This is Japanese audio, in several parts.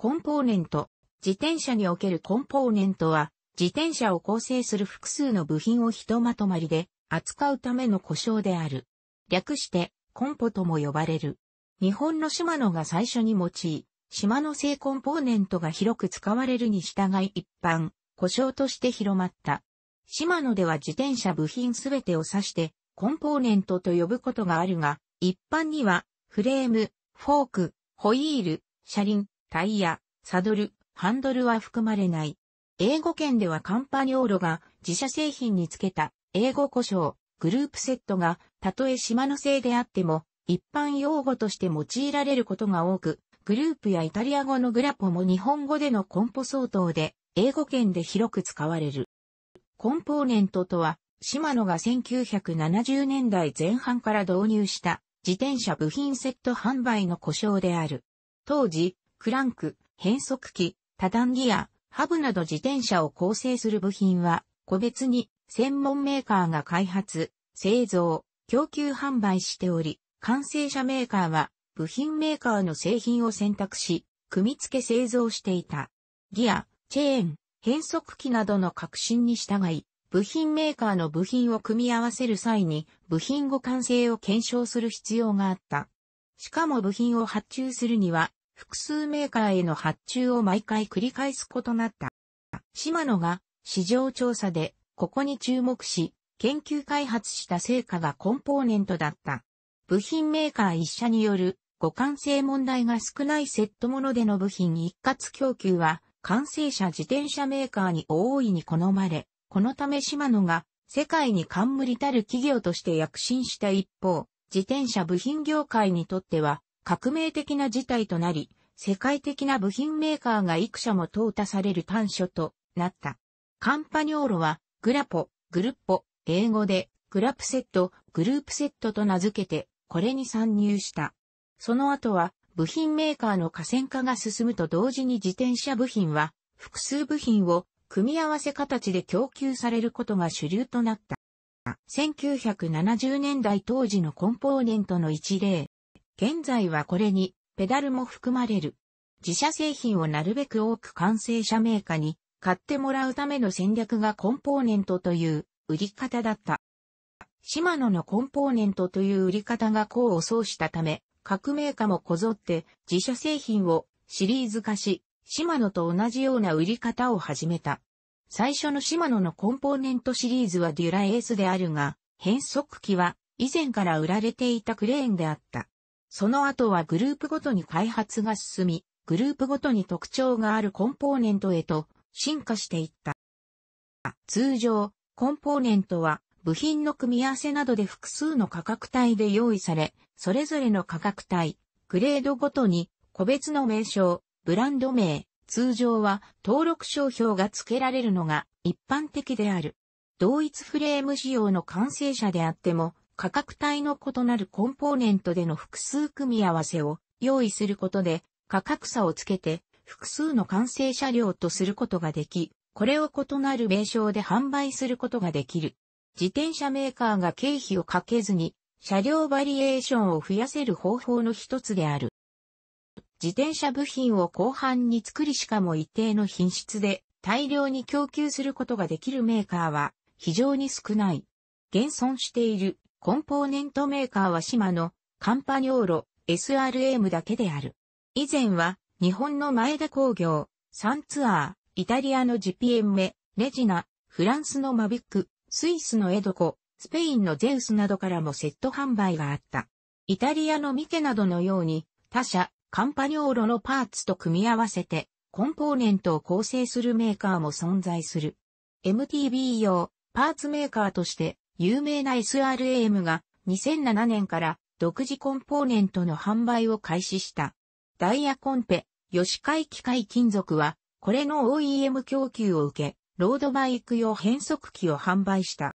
コンポーネント。自転車におけるコンポーネントは、自転車を構成する複数の部品をひとまとまりで扱うための故障である。略して、コンポとも呼ばれる。日本のシマノが最初に用い、シマノ製コンポーネントが広く使われるに従い一般、故障として広まった。シマノでは自転車部品すべてを指して、コンポーネントと呼ぶことがあるが、一般には、フレーム、フォーク、ホイール、車輪、タイヤ、サドル、ハンドルは含まれない。英語圏ではカンパニオーロが自社製品につけた英語故障、グループセットがたとえ島の製であっても一般用語として用いられることが多く、グループやイタリア語のグラポも日本語でのコンポ相当で英語圏で広く使われる。コンポーネントとは、シマノが1970年代前半から導入した自転車部品セット販売の故障である。当時、クランク、変速機、多段ギア、ハブなど自転車を構成する部品は、個別に専門メーカーが開発、製造、供給販売しており、完成車メーカーは部品メーカーの製品を選択し、組み付け製造していた。ギア、チェーン、変速機などの革新に従い、部品メーカーの部品を組み合わせる際に部品互換性を検証する必要があった。しかも部品を発注するには複数メーカーへの発注を毎回繰り返すことなった。シマノが市場調査でここに注目し、研究開発した成果がコンポーネントだった。部品メーカー一社による互換性問題が少ないセットものでの部品一括供給は、完成車自転車メーカーに大いに好まれ、このためシマノが世界に冠たる企業として躍進した一方、自転車部品業界にとっては革命的な事態となり、世界的な部品メーカーが幾社も淘汰される短所となった。カンパニョーロは、グラポ、グルッポ、英語で、グラプセット、グループセットと名付けて、これに参入した。その後は、部品メーカーの河川化が進むと同時に自転車部品は、複数部品を組み合わせ形で供給されることが主流となった。1970年代当時のコンポーネントの一例、現在はこれにペダルも含まれる。自社製品をなるべく多く完成者メーカーに買ってもらうための戦略がコンポーネントという売り方だった。シマノのコンポーネントという売り方が功を奏したため、各メーカーもこぞって自社製品をシリーズ化し、シマノと同じような売り方を始めた。最初のシマノのコンポーネントシリーズはデュラエースであるが、変速機は以前から売られていたクレーンであった。その後はグループごとに開発が進み、グループごとに特徴があるコンポーネントへと進化していった。通常、コンポーネントは部品の組み合わせなどで複数の価格帯で用意され、それぞれの価格帯、グレードごとに個別の名称、ブランド名、通常は登録商標が付けられるのが一般的である。同一フレーム仕様の完成者であっても、価格帯の異なるコンポーネントでの複数組み合わせを用意することで価格差をつけて複数の完成車両とすることができ、これを異なる名称で販売することができる。自転車メーカーが経費をかけずに車両バリエーションを増やせる方法の一つである。自転車部品を広範に作りしかも一定の品質で大量に供給することができるメーカーは非常に少ない。現存しているコンポーネントメーカーは島のカンパニョーロ、SRM だけである。以前は、日本の前田工業、サンツアー、イタリアのジピエンメ、レジナ、フランスのマビック、スイスのエドコ、スペインのゼウスなどからもセット販売があった。イタリアのミケなどのように、他社、カンパニョーロのパーツと組み合わせて、コンポーネントを構成するメーカーも存在する。MTB 用、パーツメーカーとして、有名な SRAM が2007年から独自コンポーネントの販売を開始した。ダイヤコンペ、吉海機械金属は、これの OEM 供給を受け、ロードバイク用変速機を販売した。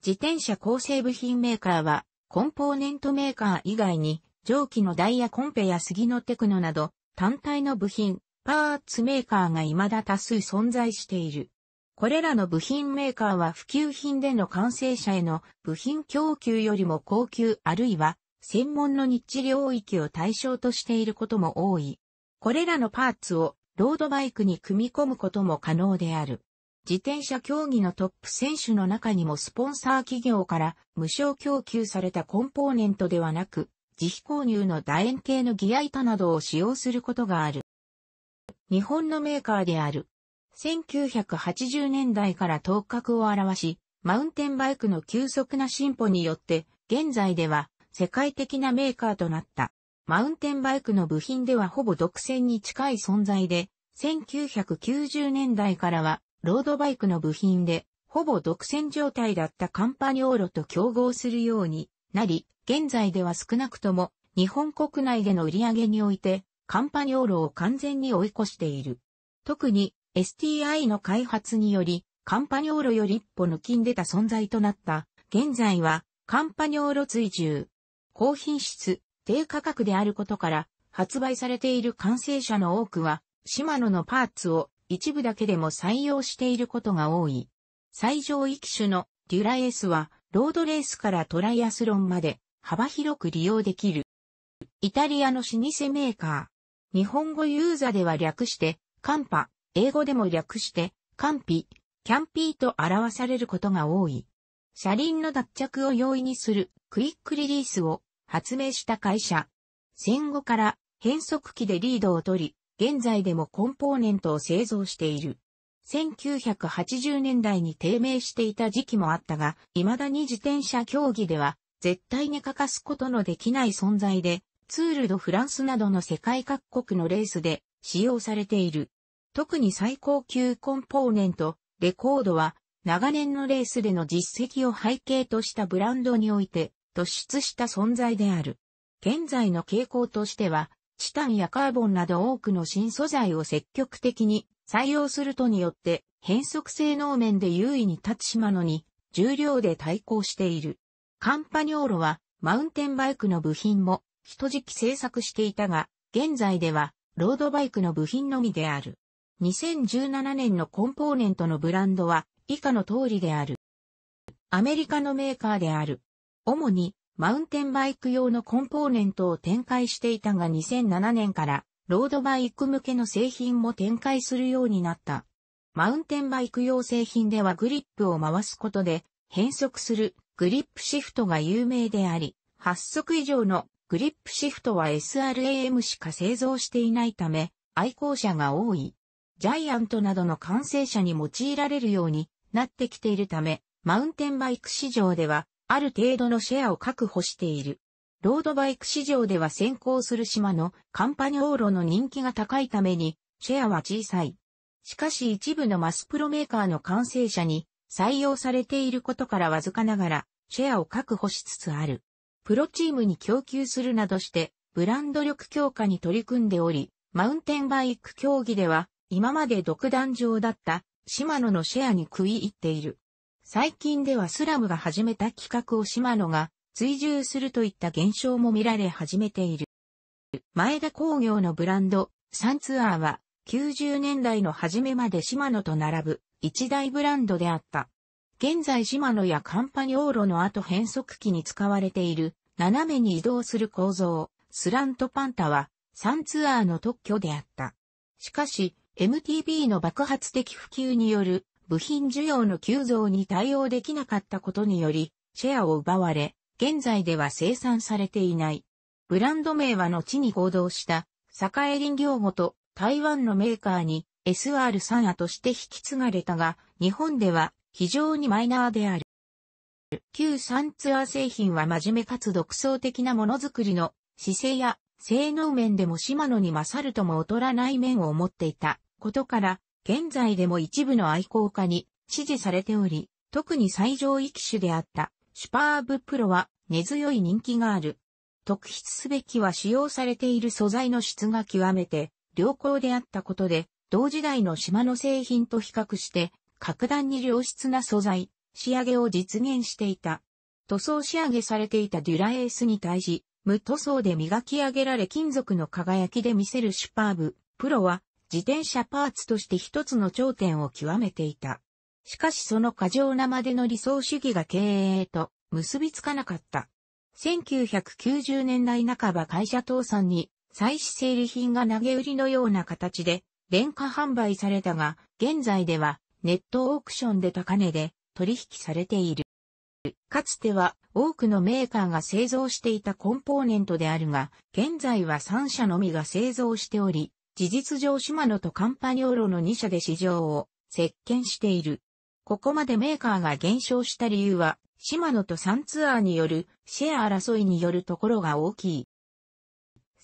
自転車構成部品メーカーは、コンポーネントメーカー以外に、蒸気のダイヤコンペや杉のテクノなど、単体の部品、パーツメーカーが未だ多数存在している。これらの部品メーカーは普及品での完成者への部品供給よりも高級あるいは専門のニッチ領域を対象としていることも多い。これらのパーツをロードバイクに組み込むことも可能である。自転車競技のトップ選手の中にもスポンサー企業から無償供給されたコンポーネントではなく、自費購入の楕円形のギア板などを使用することがある。日本のメーカーである1980年代から頭角を表し、マウンテンバイクの急速な進歩によって、現在では世界的なメーカーとなった。マウンテンバイクの部品ではほぼ独占に近い存在で、1990年代からはロードバイクの部品で、ほぼ独占状態だったカンパニオーロと競合するようになり、現在では少なくとも日本国内での売り上げにおいて、カンパニオーロを完全に追い越している。特に STI の開発により、カンパニョーロより一歩抜きんでた存在となった。現在は、カンパニョーロ追従。高品質、低価格であることから、発売されている完成車の多くは、シマノのパーツを一部だけでも採用していることが多い。最上位機種のデュラエースは、ロードレースからトライアスロンまで幅広く利用できる。イタリアの老舗メーカー。日本語ユーザーでは略して、カンパ英語でも略して、カンピ、キャンピーと表されることが多い。車輪の脱着を容易にするクイックリリースを発明した会社。戦後から変速機でリードを取り、現在でもコンポーネントを製造している。1980年代に低迷していた時期もあったが、未だに自転車競技では絶対に欠かすことのできない存在で、ツールドフランスなどの世界各国のレースで使用されている。特に最高級コンポーネント、レコードは、長年のレースでの実績を背景としたブランドにおいて、突出した存在である。現在の傾向としては、チタンやカーボンなど多くの新素材を積極的に採用するとによって、変則性能面で優位に立つ島のに、重量で対抗している。カンパニョーロは、マウンテンバイクの部品も、一時期製作していたが、現在では、ロードバイクの部品のみである。2017年のコンポーネントのブランドは以下の通りである。アメリカのメーカーである。主にマウンテンバイク用のコンポーネントを展開していたが2007年からロードバイク向けの製品も展開するようになった。マウンテンバイク用製品ではグリップを回すことで変速するグリップシフトが有名であり、8速以上のグリップシフトは SRAM しか製造していないため、愛好者が多い。ジャイアントなどの完成車に用いられるようになってきているため、マウンテンバイク市場では、ある程度のシェアを確保している。ロードバイク市場では先行する島のカンパニオーロの人気が高いために、シェアは小さい。しかし一部のマスプロメーカーの完成者に採用されていることからわずかながら、シェアを確保しつつある。プロチームに供給するなどして、ブランド力強化に取り組んでおり、マウンテンバイク競技では、今まで独壇場だったシマノのシェアに食い入っている。最近ではスラムが始めた企画をシマノが追従するといった現象も見られ始めている。前田工業のブランド、サンツアーは90年代の初めまでシマノと並ぶ一大ブランドであった。現在シマノやカンパニオーロの後変速機に使われている斜めに移動する構造、スラントパンタはサンツアーの特許であった。しかし、MTB の爆発的普及による部品需要の急増に対応できなかったことにより、シェアを奪われ、現在では生産されていない。ブランド名は後に報道した、栄林業後と台湾のメーカーに SR3 アとして引き継がれたが、日本では非常にマイナーである。旧3ツアー製品は真面目かつ独創的なものづくりの姿勢や性能面でも島野に勝るとも劣らない面を持っていたことから、現在でも一部の愛好家に支持されており、特に最上位機種であったシュパーブプロは根強い人気がある。特筆すべきは使用されている素材の質が極めて良好であったことで、同時代の島ノ製品と比較して、格段に良質な素材、仕上げを実現していた。塗装仕上げされていたデュラエースに対し、無塗装で磨き上げられ金属の輝きで見せるシュパーブ、プロは自転車パーツとして一つの頂点を極めていた。しかしその過剰なまでの理想主義が経営へと結びつかなかった。1990年代半ば会社倒産に再資整理品が投げ売りのような形で廉価販売されたが、現在ではネットオークションで高値で取引されている。かつては多くのメーカーが製造していたコンポーネントであるが、現在は3社のみが製造しており、事実上シマノとカンパニョーロの2社で市場を席巻している。ここまでメーカーが減少した理由は、シマノとサンツアーによるシェア争いによるところが大きい。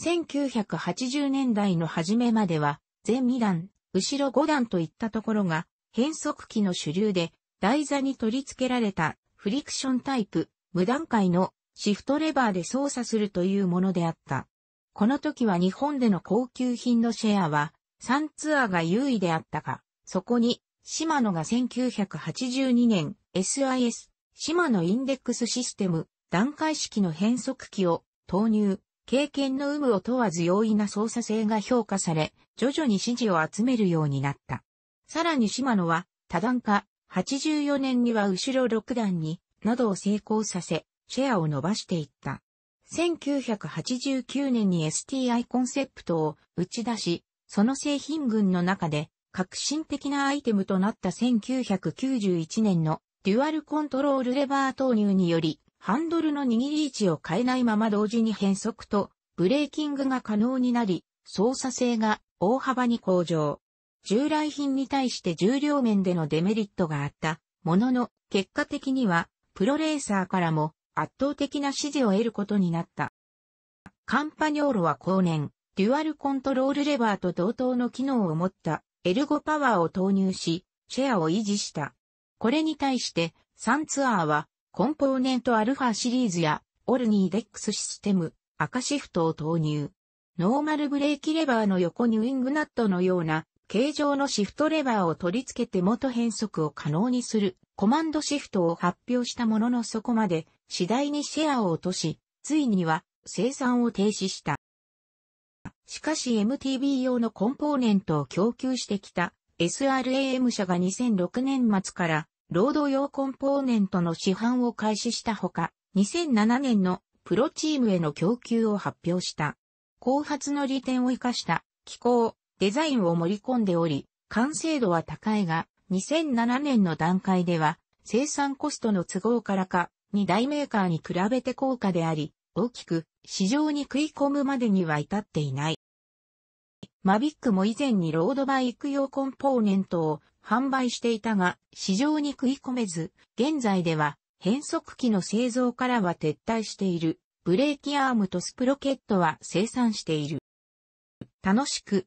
1980年代の初めまでは、前2段、後ろ5段といったところが、変速機の主流で、台座に取り付けられたフリクションタイプ、無段階のシフトレバーで操作するというものであった。この時は日本での高級品のシェアは3ツアーが優位であったが、そこにシマノが1982年 SIS シマノインデックスシステム段階式の変速機を投入、経験の有無を問わず容易な操作性が評価され、徐々に支持を集めるようになった。さらにシマノは多段化、84年には後ろ6段に、などを成功させ、シェアを伸ばしていった。1989年に STI コンセプトを打ち出し、その製品群の中で革新的なアイテムとなった1991年のデュアルコントロールレバー投入により、ハンドルの握り位置を変えないまま同時に変速とブレーキングが可能になり、操作性が大幅に向上。従来品に対して重量面でのデメリットがあった、ものの、結果的には、プロレーサーからも圧倒的な支持を得ることになった。カンパニョーロは後年、デュアルコントロールレバーと同等の機能を持ったエルゴパワーを投入し、シェアを維持した。これに対して、サンツアーは、コンポーネントアルファシリーズや、オルニーデックスシステム、赤シフトを投入。ノーマルブレーキレバーの横にウィングナットのような形状のシフトレバーを取り付けて元変速を可能にするコマンドシフトを発表したもののそこまで次第にシェアを落とし、ついには生産を停止した。しかし MTB 用のコンポーネントを供給してきた SRAM 社が2006年末からロード用コンポーネントの市販を開始したほか、2007年のプロチームへの供給を発表した。後発の利点を活かした気候、デザインを盛り込んでおり、完成度は高いが、2007年の段階では、生産コストの都合からか、2大メーカーに比べて高価であり、大きく市場に食い込むまでには至っていない。マビックも以前にロードバイク用コンポーネントを販売していたが、市場に食い込めず、現在では変速機の製造からは撤退している。ブレーキアームとスプロケットは生産している。楽しく